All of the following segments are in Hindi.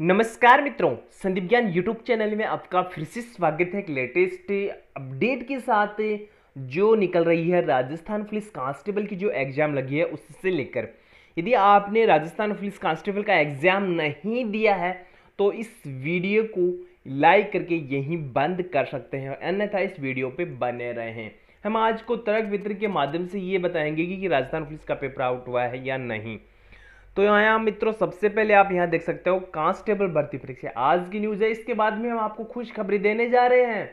नमस्कार मित्रों संदीप ज्ञान यूट्यूब चैनल में आपका फिर से स्वागत है एक लेटेस्ट अपडेट के साथ जो निकल रही है राजस्थान पुलिस कांस्टेबल की जो एग्ज़ाम लगी है उससे लेकर यदि आपने राजस्थान पुलिस कांस्टेबल का एग्ज़ाम नहीं दिया है तो इस वीडियो को लाइक करके यहीं बंद कर सकते हैं अन्यथा इस वीडियो पर बने रहे हैं हम आज को तर्क वितर के माध्यम से ये बताएंगे कि, कि राजस्थान पुलिस का पेपर आउट हुआ है या नहीं तो यहाँ मित्रों सबसे पहले आप यहाँ देख सकते हो कांस्टेबल भर्ती परीक्षा आज की न्यूज़ है इसके बाद में हम आपको खुशखबरी देने जा रहे हैं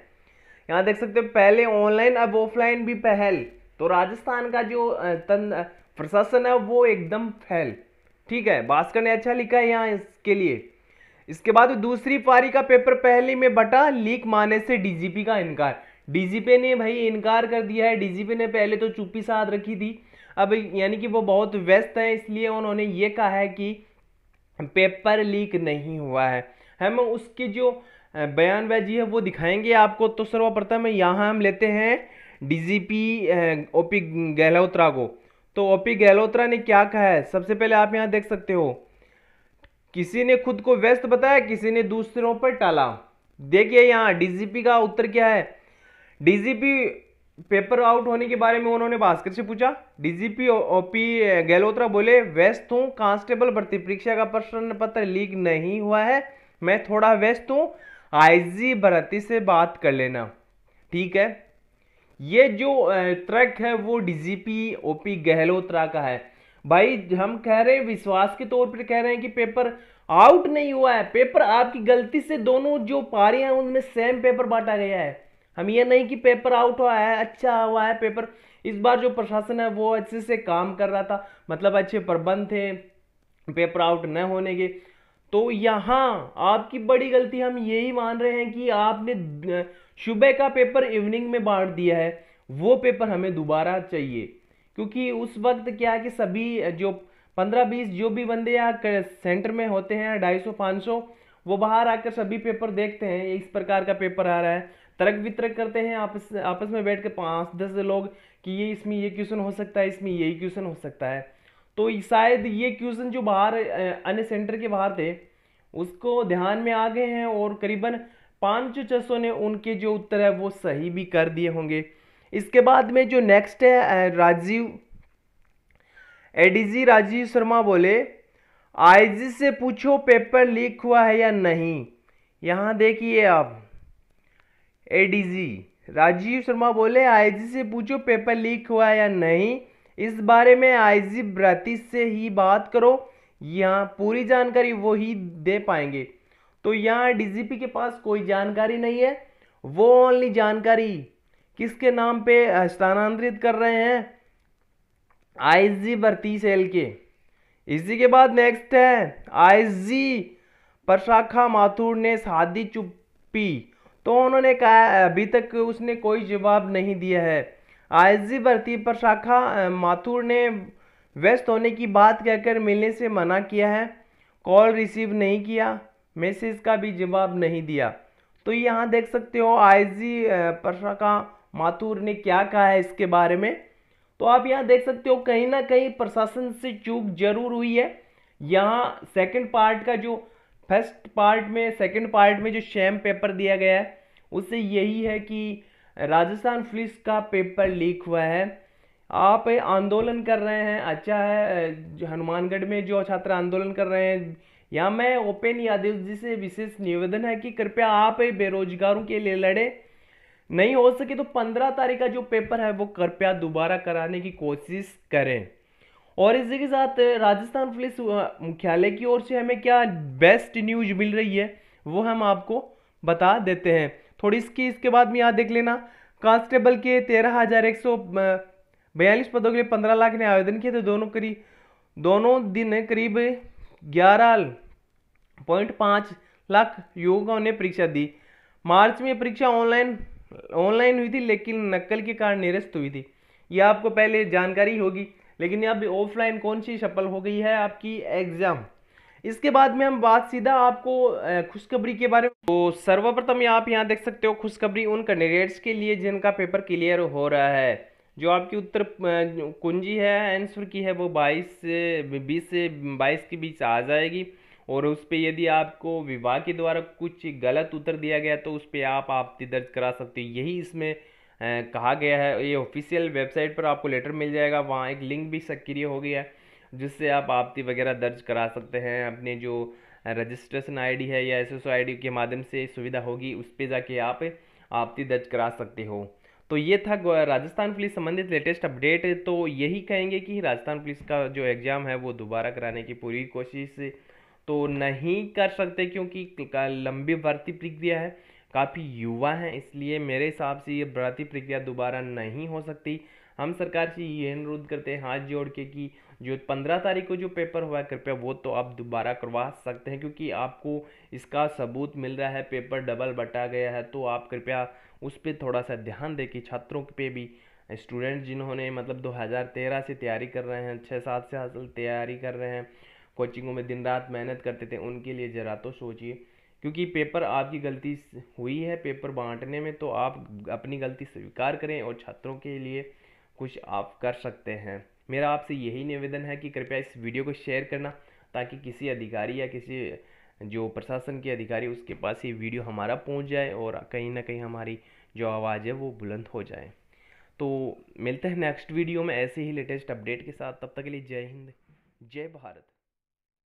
यहाँ देख सकते हो पहले ऑनलाइन अब ऑफलाइन भी पहल तो राजस्थान का जो तन प्रशासन है वो एकदम फैल ठीक है भास्कर ने अच्छा लिखा है यहाँ इसके लिए इसके बाद दूसरी पारी का पेपर पहली में बटा लीक माने से डीजीपी का इनकार डीजीपी ने भाई इनकार कर दिया है डीजीपी ने पहले तो चुप्पी साध रखी थी अब यानी कि वो बहुत व्यस्त हैं इसलिए उन्होंने ये कहा है कि पेपर लीक नहीं हुआ है हम उसकी जो बयानबाजी है वो दिखाएंगे आपको तो सर्वप्रथम यहाँ हम लेते हैं डीजीपी ओपी गहलोत्रा को तो ओपी गहलोत्रा ने क्या कहा है सबसे पहले आप यहाँ देख सकते हो किसी ने खुद को व्यस्त बताया किसी ने दूसरों पर टाला देखिए यहाँ डीजीपी का उत्तर क्या है डीजीपी पेपर आउट होने के बारे में उन्होंने भास्कर से पूछा डीजीपी ओपी गहलोत्रा बोले व्यस्त हूँ कांस्टेबल भर्ती परीक्षा का प्रश्न पत्र लीक नहीं हुआ है मैं थोड़ा व्यस्त हूँ आईजी भर्ती से बात कर लेना ठीक है ये जो ट्रक है वो डीजीपी ओपी गहलोत्रा का है भाई हम कह रहे हैं विश्वास के तौर पर कह रहे हैं कि पेपर आउट नहीं हुआ है पेपर आपकी गलती से दोनों जो पारियां हैं उनमें सेम पेपर बांटा गया है हम ये नहीं कि पेपर आउट हुआ है अच्छा हुआ है पेपर इस बार जो प्रशासन है वो अच्छे से काम कर रहा था मतलब अच्छे प्रबंध थे पेपर आउट न होने के तो यहाँ आपकी बड़ी गलती हम यही मान रहे हैं कि आपने सुबह का पेपर इवनिंग में बांट दिया है वो पेपर हमें दोबारा चाहिए क्योंकि उस वक्त क्या है कि सभी जो पंद्रह बीस जो भी बंदे यहाँ सेंटर में होते हैं ढाई सौ पाँच सौ वो बाहर आकर सभी पेपर देखते हैं इस प्रकार का पेपर आ रहा है तर्क वितरक करते हैं आपस आपस में बैठ के पाँच दस लोग कि ये इसमें ये क्वेश्चन हो सकता है इसमें यही क्वेश्चन हो सकता है तो शायद ये क्वेश्चन जो बाहर अन्य सेंटर के बाहर थे उसको ध्यान में आ गए हैं और करीबन पाँच सौ ने उनके जो उत्तर है वो सही भी कर दिए होंगे इसके बाद में जो नेक्स्ट है राजीव एडीजी राजीव शर्मा बोले आईजी से पूछो पेपर लीक हुआ है या नहीं यहाँ देखिए आप एडीजी राजीव शर्मा बोले आईजी से पूछो पेपर लीक हुआ या नहीं इस बारे में आईजी जी से ही बात करो यहाँ पूरी जानकारी वो ही दे पाएंगे तो यहाँ डीजीपी के पास कोई जानकारी नहीं है वो ओनली जानकारी किसके नाम पे स्थानांतरित कर रहे हैं आईजी भर्ती सेल के इसी के बाद नेक्स्ट है आईजी प्रशाखा माथुर ने शादी चुप्पी तो उन्होंने कहा अभी तक उसने कोई जवाब नहीं दिया है आयजी भर्ती पर शाखा माथुर ने व्यस्त होने की बात कहकर मिलने से मना किया है कॉल रिसीव नहीं किया मैसेज का भी जवाब नहीं दिया तो यहाँ देख सकते हो आईजी प्रशाखा माथुर ने क्या कहा है इसके बारे में तो आप यहाँ देख सकते हो कहीं ना कहीं प्रशासन से चूक जरूर हुई है यहाँ सेकंड पार्ट का जो फर्स्ट पार्ट में सेकंड पार्ट में जो शैम पेपर दिया गया है उससे यही है कि राजस्थान पुलिस का पेपर लीक हुआ है आप आंदोलन कर रहे हैं अच्छा है हनुमानगढ़ में जो छात्र आंदोलन कर रहे हैं या मैं ओपन यादव जी से विशेष निवेदन है कि कृपया आप बेरोजगारों के लिए लड़े नहीं हो सके तो पंद्रह तारीख का जो पेपर है वो कृपया दोबारा कराने की कोशिश करें और इसी के साथ राजस्थान पुलिस मुख्यालय की ओर से हमें क्या बेस्ट न्यूज मिल रही है वो हम आपको बता देते हैं थोड़ी इसकी इसके बाद में यहाँ देख लेना कांस्टेबल के तेरह हज़ार एक सौ बयालीस पदों के लिए पंद्रह लाख ने आवेदन किए थे तो दोनों करीब दोनों दिन करीब ग्यारह पॉइंट पाँच लाख युवकों ने परीक्षा दी मार्च में परीक्षा ऑनलाइन ऑनलाइन हुई थी लेकिन नकल के कारण निरस्त हुई थी यह आपको पहले जानकारी होगी लेकिन अब ऑफलाइन कौन सी सफल हो गई है आपकी एग्ज़ाम इसके बाद में हम बात सीधा आपको खुशखबरी के बारे में तो सर्वप्रथम यहाँ आप यहाँ देख सकते हो खुशखबरी उन कैंडिडेट्स के लिए जिनका पेपर क्लियर हो रहा है जो आपकी उत्तर कुंजी है आंसर की है वो 22 से 20 से 22 के बीच आ जाएगी और उस पर यदि आपको विभाग के द्वारा कुछ गलत उत्तर दिया गया तो उस पर आप आपत्ति दर्ज करा सकते हो यही इसमें कहा गया है ये ऑफिशियल वेबसाइट पर आपको लेटर मिल जाएगा वहाँ एक लिंक भी सक्रिय हो गया है जिससे आप आपती वगैरह दर्ज करा सकते हैं अपने जो रजिस्ट्रेशन आईडी है या एसएसओ आईडी के माध्यम से सुविधा होगी उस पर जाके आप आपती दर्ज करा सकते हो तो ये था राजस्थान पुलिस संबंधित लेटेस्ट अपडेट तो यही कहेंगे कि राजस्थान पुलिस का जो एग्ज़ाम है वो दोबारा कराने की पूरी कोशिश तो नहीं कर सकते क्योंकि लंबी भर्ती प्रक्रिया है काफ़ी युवा हैं इसलिए मेरे हिसाब से ये भर्ती प्रक्रिया दोबारा नहीं हो सकती हम सरकार से ये अनुरोध करते हैं हाथ जोड़ के कि जो पंद्रह तारीख को जो पेपर हुआ है कृपया वो तो आप दोबारा करवा सकते हैं क्योंकि आपको इसका सबूत मिल रहा है पेपर डबल बटा गया है तो आप कृपया उस पर थोड़ा सा ध्यान दें कि छात्रों पे भी स्टूडेंट जिन्होंने मतलब 2013 से तैयारी कर रहे हैं छः सात से हासिल तैयारी कर रहे हैं कोचिंगों में दिन रात मेहनत करते थे उनके लिए ज़रा तो सोचिए क्योंकि पेपर आपकी गलती हुई है पेपर बांटने में तो आप अपनी गलती स्वीकार करें और छात्रों के लिए कुछ आप कर सकते हैं मेरा आपसे यही निवेदन है कि कृपया इस वीडियो को शेयर करना ताकि किसी अधिकारी या किसी जो प्रशासन के अधिकारी उसके पास ये वीडियो हमारा पहुंच जाए और कहीं ना कहीं हमारी जो आवाज़ है वो बुलंद हो जाए तो मिलते हैं नेक्स्ट वीडियो में ऐसे ही लेटेस्ट अपडेट के साथ तब तक के लिए जय हिंद जय भारत